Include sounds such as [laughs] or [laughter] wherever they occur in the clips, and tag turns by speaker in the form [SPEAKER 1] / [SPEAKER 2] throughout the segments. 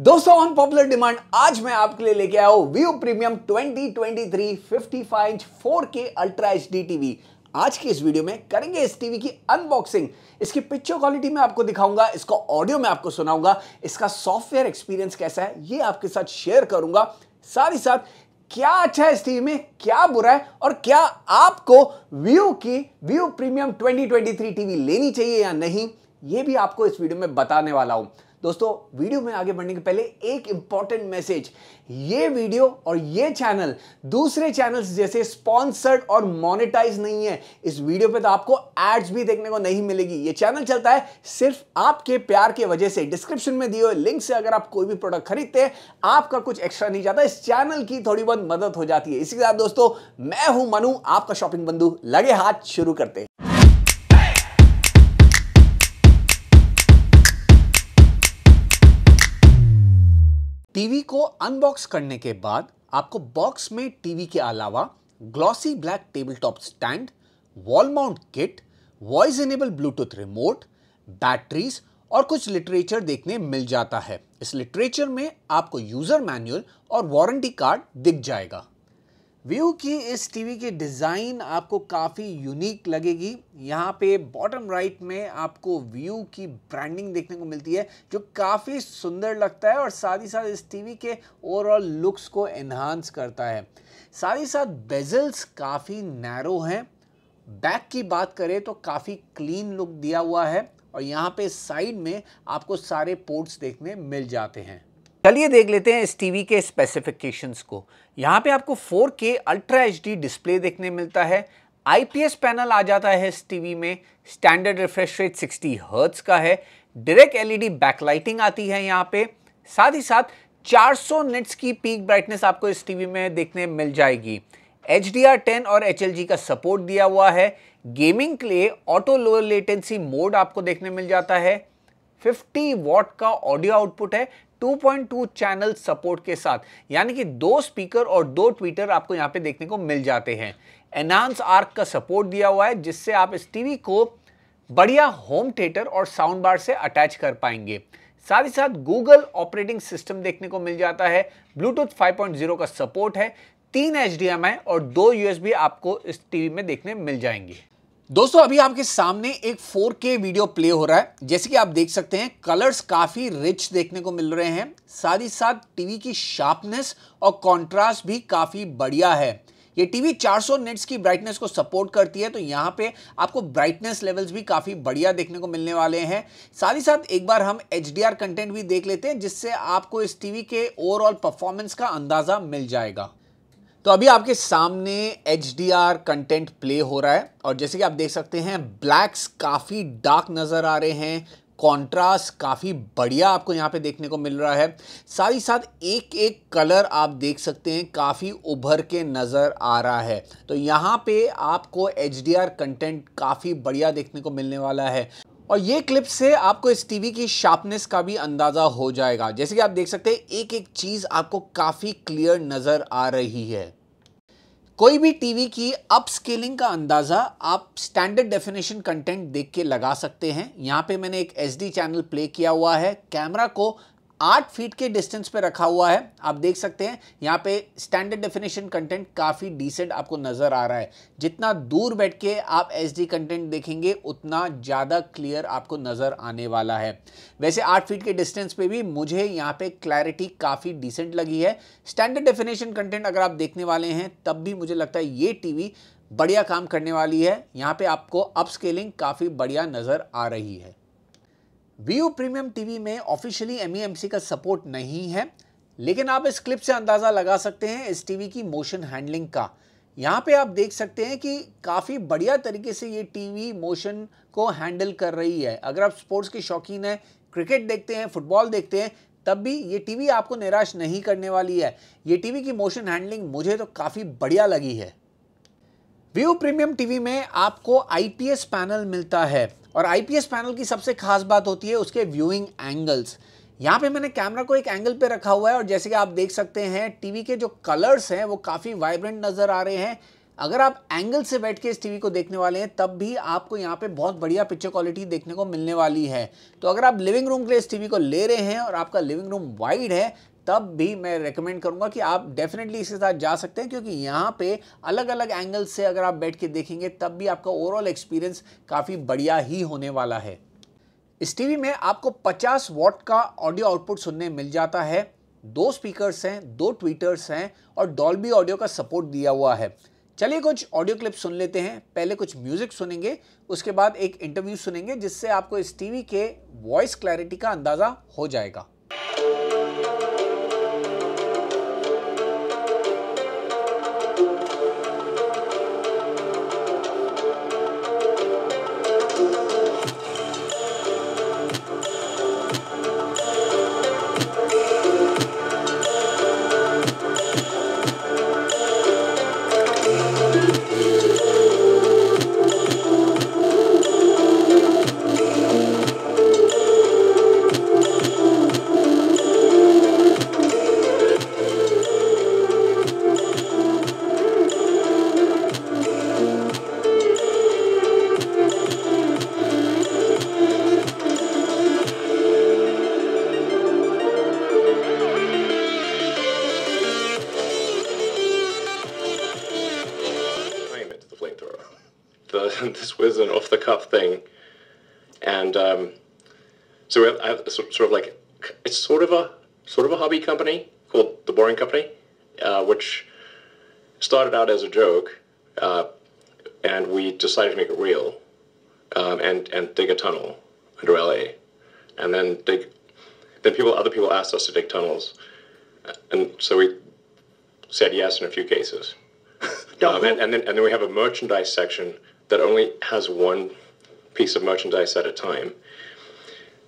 [SPEAKER 1] दोस्तों on popular demand आज मैं आपके लिए लेके आया हूं Vu premium 2023 55 inch 4K ultra H TV आज की इस वीडियो में करेंगे इस टीवी की अनबॉक्सिंग इसकी पिक्चर क्वालिटी में आपको दिखाऊंगा इसका ऑडियो में आपको सुनाऊंगा इसका सॉफ्टवेयर एक्सपीरियंस कैसा है ये आपके साथ शेयर करूंगा साथ ही साथ क्या अच्छा है इस टीवी में क्या बुरा है और क्या आपको व्यू की व्यू प्रीमियम 2023 टीवी लेनी चाहिए या नहीं ये भी आपको इस वीडियो में बताने वाला हूं दोस्तों वीडियो में आगे बढ़ने के पहले एक इंपॉर्टेंट मैसेज ये वीडियो और ये चैनल दूसरे चैनल्स जैसे स्पॉन्सर्ड और मोनेटाइज नहीं है इस वीडियो पे तो आपको एड्स भी देखने को नहीं मिलेगी ये चैनल चलता है सिर्फ आपके प्यार के वजह से डिस्क्रिप्शन में दिए हुए लिंक से अगर आप कोई भी प्रोडक्ट खरीदते हैं आपका कुछ एक्स्ट्रा नहीं जाता इस चैनल की थोड़ी बहुत मदद हो जाती है इसी के साथ दोस्तों मैं हूं मनु आपका शॉपिंग बंधु लगे हाथ शुरू करते हैं टीवी को अनबॉक्स करने के बाद आपको बॉक्स में टीवी के अलावा glossy black table top stand wall mount kit voice enable Bluetooth remote batteries और कुछ लिटरेचर देखने मिल जाता है इस लिटरेचर में आपको यूज़र मैनुअल और वारंटी कार्ड दिख जाएगा व्यू की इस टीवी की डिज़ाइन आपको काफ़ी यूनिक लगेगी यहाँ पे बॉटम राइट में आपको व्यू की ब्रांडिंग देखने को मिलती है जो काफ़ी सुंदर लगता है और साथ ही साथ इस टीवी के ओवरऑल लुक्स को एनहांस करता है साथ ही साथ बेजल्स काफ़ी नैरो हैं बैक की बात करें तो काफ़ी क्लीन लुक दिया हुआ है और यहाँ पे साइड में आपको सारे पोर्ट्स देखने मिल जाते हैं चलिए देख लेते हैं इस टीवी के स्पेसिफिकेशंस को यहाँ पे आपको 4K अल्ट्रा एच डिस्प्ले देखने मिलता है आईपीएस पैनल आ जाता है इस टीवी में स्टैंडर्ड रिफ्रेश रेट 60 हर्ट्स का है डायरेक्ट एलईडी बैकलाइटिंग आती है यहाँ पे साथ ही साथ 400 निट्स की पीक ब्राइटनेस आपको इस टीवी में देखने मिल जाएगी एच 10 और एच का सपोर्ट दिया हुआ है गेमिंग के लिए ऑटो लोअर लेटेंसी मोड आपको देखने मिल जाता है 50 वॉट का ऑडियो आउटपुट है 2.2 चैनल सपोर्ट के साथ यानी कि दो स्पीकर और दो ट्वीटर आपको यहां पे देखने को मिल जाते हैं एनहांस आर्क का सपोर्ट दिया हुआ है जिससे आप इस टीवी को बढ़िया होम थिएटर और साउंड बार से अटैच कर पाएंगे साथ ही साथ गूगल ऑपरेटिंग सिस्टम देखने को मिल जाता है ब्लूटूथ 5.0 का सपोर्ट है तीन एच और दो यूएसबी आपको इस टीवी में देखने मिल जाएंगे दोस्तों अभी आपके सामने एक 4K वीडियो प्ले हो रहा है जैसे कि आप देख सकते हैं कलर्स काफ़ी रिच देखने को मिल रहे हैं साथ ही साथ टीवी की शार्पनेस और कंट्रास्ट भी काफ़ी बढ़िया है ये टीवी 400 नेट्स की ब्राइटनेस को सपोर्ट करती है तो यहाँ पे आपको ब्राइटनेस लेवल्स भी काफ़ी बढ़िया देखने को मिलने वाले हैं साथ ही साथ एक बार हम एच कंटेंट भी देख लेते हैं जिससे आपको इस टीवी के ओवरऑल परफॉर्मेंस का अंदाज़ा मिल जाएगा तो अभी आपके सामने H D R content play हो रहा है और जैसे कि आप देख सकते हैं ब्लैक्स काफ़ी डार्क नज़र आ रहे हैं कॉन्ट्रास्ट काफ़ी बढ़िया आपको यहाँ पे देखने को मिल रहा है साथ ही साथ एक एक कलर आप देख सकते हैं काफ़ी उभर के नज़र आ रहा है तो यहाँ पे आपको एच डी आर कंटेंट काफ़ी बढ़िया देखने को मिलने वाला है और ये क्लिप से आपको इस टीवी की शार्पनेस का भी अंदाज़ा हो जाएगा जैसे कि आप देख सकते हैं एक एक चीज़ आपको काफ़ी क्लियर नज़र आ रही है कोई भी टीवी की अप स्केलिंग का अंदाज़ा आप स्टैंडर्ड डेफिनेशन कंटेंट देख के लगा सकते हैं यहाँ पे मैंने एक एसडी चैनल प्ले किया हुआ है कैमरा को आठ फीट के डिस्टेंस पे रखा हुआ है आप देख सकते हैं यहाँ पे स्टैंडर्ड डेफिनेशन कंटेंट काफ़ी डिसेंट आपको नज़र आ रहा है जितना दूर बैठ के आप एस कंटेंट देखेंगे उतना ज़्यादा क्लियर आपको नज़र आने वाला है वैसे आठ फीट के डिस्टेंस पे भी मुझे यहाँ पे क्लैरिटी काफ़ी डिसेंट लगी है स्टैंडर्ड डेफिनेशन कंटेंट अगर आप देखने वाले हैं तब भी मुझे लगता है ये टीवी बढ़िया काम करने वाली है यहाँ पे आपको अपस्केलिंग काफ़ी बढ़िया नज़र आ रही है व्यू प्रीमियम टीवी में ऑफिशियली एमईएमसी e का सपोर्ट नहीं है लेकिन आप इस क्लिप से अंदाज़ा लगा सकते हैं इस टीवी की मोशन हैंडलिंग का यहाँ पे आप देख सकते हैं कि काफ़ी बढ़िया तरीके से ये टीवी मोशन को हैंडल कर रही है अगर आप स्पोर्ट्स के शौकीन हैं क्रिकेट देखते हैं फुटबॉल देखते हैं तब भी ये टीवी आपको निराश नहीं करने वाली है ये टीवी की मोशन हैंडलिंग मुझे तो काफ़ी बढ़िया लगी है व्यू प्रीमियम टीवी में आपको आईपीएस पैनल मिलता है और आईपीएस पैनल की सबसे खास बात होती है उसके व्यूइंग एंगल्स यहाँ पे मैंने कैमरा को एक एंगल पे रखा हुआ है और जैसे कि आप देख सकते हैं टीवी के जो कलर्स हैं वो काफ़ी वाइब्रेंट नज़र आ रहे हैं अगर आप एंगल से बैठ के इस टीवी को देखने वाले हैं तब भी आपको यहाँ पे बहुत बढ़िया पिक्चर क्वालिटी देखने को मिलने वाली है तो अगर आप लिविंग रूम के लिए इस टीवी को ले रहे हैं और आपका लिविंग रूम वाइड है तब भी मैं रेकमेंड करूँगा कि आप डेफिनेटली इसके साथ जा सकते हैं क्योंकि यहाँ पे अलग अलग एंगल से अगर आप बैठ के देखेंगे तब भी आपका ओवरऑल एक्सपीरियंस काफ़ी बढ़िया ही होने वाला है इस टीवी में आपको 50 वॉट का ऑडियो आउटपुट सुनने मिल जाता है दो स्पीकर्स हैं दो ट्वीटर्स हैं और डॉल्बी ऑडियो का सपोर्ट दिया हुआ है चलिए कुछ ऑडियो क्लिप सुन लेते हैं पहले कुछ म्यूज़िक सुनेंगे उसके बाद एक इंटरव्यू सुनेंगे जिससे आपको इस टीवी के वॉइस क्लैरिटी का अंदाज़ा हो जाएगा [laughs] this was an off the cuff thing, and um, so I have sort of like it's sort of a sort of a hobby company called the Boring Company, uh, which started out as a joke, uh, and we decided to make it real, um, and and dig a tunnel under LA, and then dig. Then people, other people asked us to dig tunnels, uh, and so we said yes in a few cases. um, and, and, then and then we have a merchandise section that only has one piece of merchandise at a time.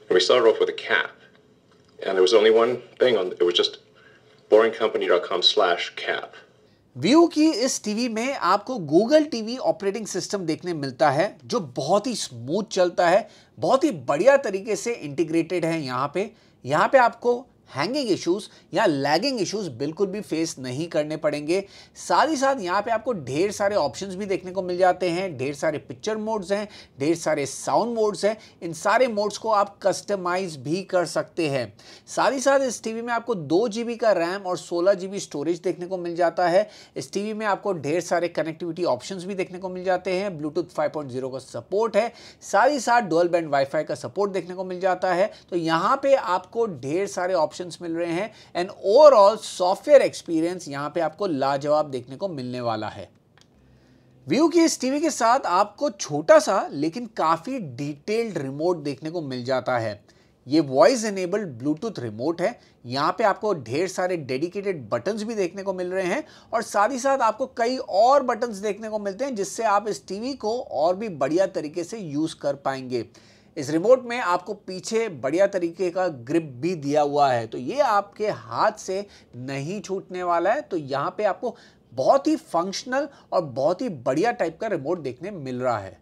[SPEAKER 1] And we started off with a cap, and there was only one thing on it was just boringcompany.com slash cap. Vu की इस TV में आपको Google TV operating system देखने मिलता है जो बहुत ही smooth चलता है बहुत ही बढ़िया तरीके से इंटीग्रेटेड है यहाँ पे यहाँ पे आपको हैंगिंग इश्यूज या लैगिंग इश्यूज बिल्कुल भी फेस नहीं करने पड़ेंगे साथ ही साथ यहाँ पे आपको ढेर सारे ऑप्शंस भी देखने को मिल जाते हैं ढेर सारे पिक्चर मोड्स हैं ढेर सारे साउंड मोड्स हैं इन सारे मोड्स को आप कस्टमाइज भी कर सकते हैं साथ ही साथ इस टीवी में आपको दो जी का रैम और सोलह जी स्टोरेज देखने को मिल जाता है इस टीवी में आपको ढेर सारे कनेक्टिविटी ऑप्शन भी देखने को मिल जाते हैं ब्लूटूथ फाइव का सपोर्ट है साथ ही साथ डोल बैंड वाईफाई का सपोर्ट देखने को मिल जाता है तो यहाँ पर आपको ढेर सारे ऑप्शन ऑप्शंस मिल रहे हैं एंड ओवरऑल सॉफ्टवेयर एक्सपीरियंस यहां पे आपको लाजवाब देखने को मिलने वाला है व्यू की इस टीवी के साथ आपको छोटा सा लेकिन काफ़ी डिटेल्ड रिमोट देखने को मिल जाता है ये वॉइस एनेबल्ड ब्लूटूथ रिमोट है यहाँ पे आपको ढेर सारे डेडिकेटेड बटन्स भी देखने को मिल रहे हैं और साथ ही साथ आपको कई और बटन्स देखने को मिलते हैं जिससे आप इस टीवी को और भी बढ़िया तरीके से यूज़ कर पाएंगे इस रिमोट में आपको पीछे बढ़िया तरीके का ग्रिप भी दिया हुआ है तो ये आपके हाथ से नहीं छूटने वाला है तो यहाँ पे आपको बहुत ही फंक्शनल और बहुत ही बढ़िया टाइप का रिमोट देखने मिल रहा है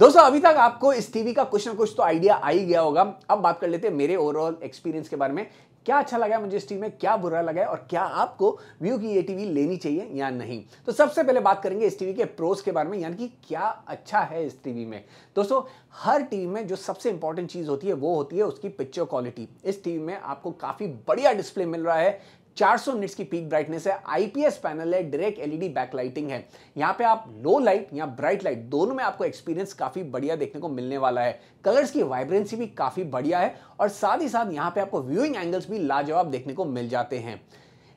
[SPEAKER 1] दोस्तों अभी तक आपको इस टीवी का कुछ ना कुछ तो आइडिया आ ही गया होगा अब बात कर लेते हैं मेरे ओवरऑल एक्सपीरियंस के बारे में क्या अच्छा लगा मुझे इस टीवी में क्या बुरा लगा है और क्या आपको व्यू की ये टीवी लेनी चाहिए या नहीं तो सबसे पहले बात करेंगे इस टीवी के प्रोस के बारे में यानी कि क्या अच्छा है इस टीवी में दोस्तों हर टीवी में जो सबसे इंपॉर्टेंट चीज़ होती है वो होती है उसकी पिक्चर क्वालिटी इस टीवी में आपको काफ़ी बढ़िया डिस्प्ले मिल रहा है 400 निट्स की पीक ब्राइटनेस है आईपीएस पैनल है डायरेक्ट एलईडी बैकलाइटिंग है यहाँ पे आप लो लाइट या ब्राइट लाइट दोनों में आपको एक्सपीरियंस काफी बढ़िया देखने को मिलने वाला है कलर्स की वाइब्रेंसी भी काफी बढ़िया है और साथ ही साथ यहाँ पे आपको व्यूइंग एंगल्स भी लाजवाब देखने को मिल जाते हैं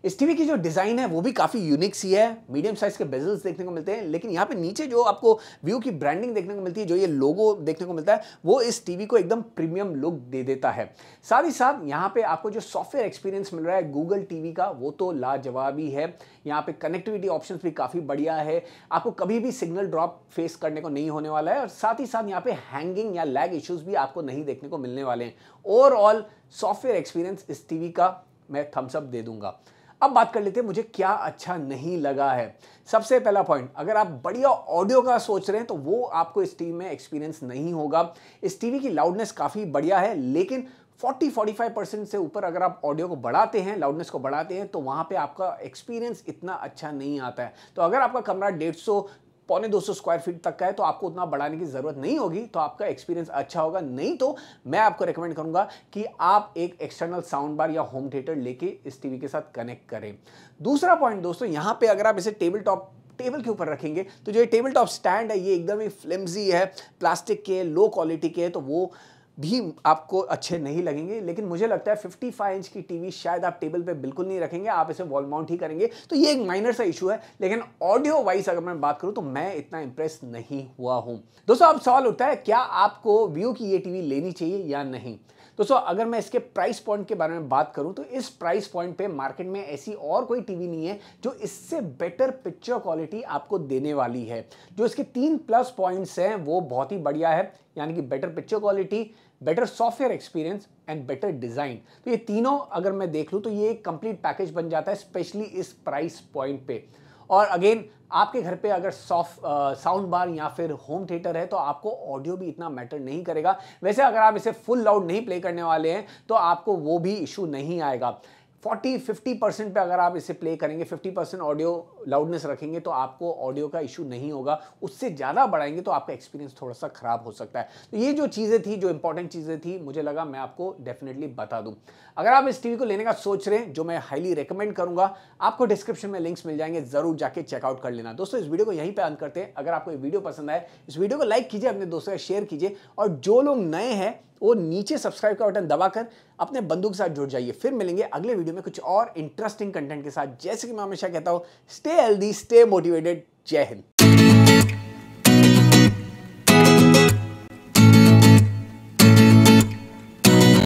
[SPEAKER 1] इस टीवी की जो डिज़ाइन है वो भी काफ़ी यूनिक सी है मीडियम साइज़ के बेजल्स देखने को मिलते हैं लेकिन यहाँ पे नीचे जो आपको व्यू की ब्रांडिंग देखने को मिलती है जो ये लोगो देखने को मिलता है वो इस टीवी को एकदम प्रीमियम लुक दे देता है साथ ही साथ यहाँ पे आपको जो सॉफ्टवेयर एक्सपीरियंस मिल रहा है गूगल टीवी का वो तो लाजवाब ही है यहाँ पे कनेक्टिविटी ऑप्शन भी काफ़ी बढ़िया है आपको कभी भी सिग्नल ड्रॉप फेस करने को नहीं होने वाला है और साथ ही साथ यहाँ पे हैंगिंग या लैग इश्यूज भी आपको नहीं देखने को मिलने वाले हैं ओवरऑल सॉफ्टवेयर एक्सपीरियंस इस टीवी का मैं थम्सअप दे दूंगा अब बात कर लेते हैं मुझे क्या अच्छा नहीं लगा है सबसे पहला पॉइंट अगर आप बढ़िया ऑडियो का सोच रहे हैं तो वो आपको इस टीवी में एक्सपीरियंस नहीं होगा इस टीवी की लाउडनेस काफ़ी बढ़िया है लेकिन 40-45 परसेंट से ऊपर अगर आप ऑडियो को बढ़ाते हैं लाउडनेस को बढ़ाते हैं तो वहाँ पे आपका एक्सपीरियंस इतना अच्छा नहीं आता है तो अगर आपका कमरा डेढ़ सौ पौने 200 स्क्वायर फीट तक का है तो आपको उतना बढ़ाने की ज़रूरत नहीं होगी तो आपका एक्सपीरियंस अच्छा होगा नहीं तो मैं आपको रिकमेंड करूंगा कि आप एक एक्सटर्नल साउंड बार या होम थिएटर लेके इस टीवी के साथ कनेक्ट करें दूसरा पॉइंट दोस्तों यहां पर अगर आप इसे टेबल टॉप टेबल के ऊपर रखेंगे तो जो ये टेबल टॉप स्टैंड है ये एकदम ही फ्लिम्जी है प्लास्टिक के लो क्वालिटी के है तो वो भी आपको अच्छे नहीं लगेंगे लेकिन मुझे लगता है 55 इंच की टीवी शायद आप टेबल पे बिल्कुल नहीं रखेंगे आप इसे वॉल माउंट ही करेंगे तो ये एक माइनर सा इशू है लेकिन ऑडियो वाइज अगर मैं बात करूं तो मैं इतना इंप्रेस नहीं हुआ हूं दोस्तों अब सवाल उठता है क्या आपको व्यू की ये टीवी लेनी चाहिए या नहीं दोस्तों अगर मैं इसके प्राइस पॉइंट के बारे में बात करूं तो इस प्राइस पॉइंट पे मार्केट में ऐसी और कोई टीवी नहीं है जो इससे बेटर पिक्चर क्वालिटी आपको देने वाली है जो इसके तीन प्लस पॉइंट्स हैं वो बहुत ही बढ़िया है यानी कि better picture quality better software experience and better design तो ये तीनों अगर मैं देख लूँ तो ये एक कंप्लीट पैकेज बन जाता है स्पेशली इस प्राइस पॉइंट पे और अगेन आपके घर पे अगर सॉफ्ट साउंड बार या फिर होम थिएटर है तो आपको ऑडियो भी इतना मैटर नहीं करेगा वैसे अगर आप इसे फुल लाउड नहीं प्ले करने वाले हैं तो आपको वो भी इशू नहीं आएगा फोर्टी फिफ्टी परसेंट पर अगर आप इसे प्ले करेंगे फिफ्टी परसेंट ऑडियो लाउडनेस रखेंगे तो आपको ऑडियो का इशू नहीं होगा उससे ज़्यादा बढ़ाएंगे तो आपका एक्सपीरियंस थोड़ा सा ख़राब हो सकता है तो ये जो चीज़ें थी जो इंपॉर्टेंट चीज़ें थी मुझे लगा मैं आपको डेफिनेटली बता दूँ अगर आप इस टीवी को लेने का सोच रहे हैं जो मैं हाईली रिकमेंड करूँगा आपको डिस्क्रिप्शन में लिंक्स मिल जाएंगे ज़रूर जाके चेकआउट कर लेना दोस्तों इस वीडियो को यहीं पर अंत करते हैं अगर आपको ये वीडियो पसंद आए इस वीडियो को लाइक कीजिए अपने दोस्तों से शेयर कीजिए और जो लोग नए हैं वो नीचे सब्सक्राइब का बटन दबाकर अपने बंधु के साथ जुड़ जाइए फिर मिलेंगे अगले वीडियो वीडियो में कुछ और इंटरेस्टिंग कंटेंट के साथ जैसे कि मैं हमेशा कहता हूँ स्टे हेल्दी स्टे मोटिवेटेड जय हिंद